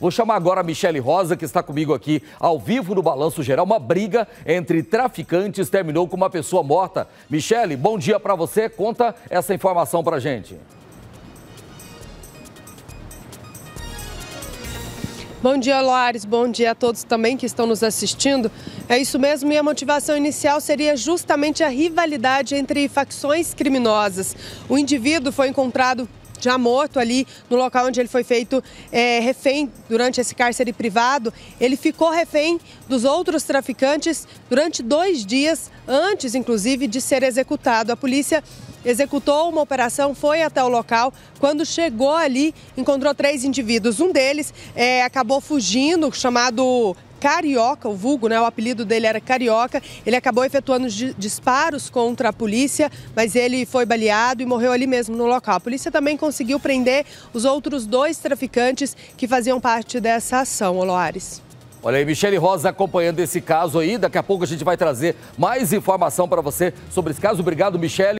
Vou chamar agora a Michele Rosa, que está comigo aqui ao vivo no Balanço Geral. Uma briga entre traficantes terminou com uma pessoa morta. Michele, bom dia para você. Conta essa informação para a gente. Bom dia, Loares. Bom dia a todos também que estão nos assistindo. É isso mesmo, e a motivação inicial seria justamente a rivalidade entre facções criminosas. O indivíduo foi encontrado já morto ali no local onde ele foi feito é, refém durante esse cárcere privado. Ele ficou refém dos outros traficantes durante dois dias, antes inclusive de ser executado. A polícia executou uma operação, foi até o local. Quando chegou ali, encontrou três indivíduos. Um deles é, acabou fugindo, chamado Carioca, o vulgo, né? O apelido dele era Carioca. Ele acabou efetuando disparos contra a polícia, mas ele foi baleado e morreu ali mesmo no local. A polícia também conseguiu prender os outros dois traficantes que faziam parte dessa ação, Oloares. Olha aí, Michele Rosa acompanhando esse caso aí. Daqui a pouco a gente vai trazer mais informação para você sobre esse caso. Obrigado, Michele.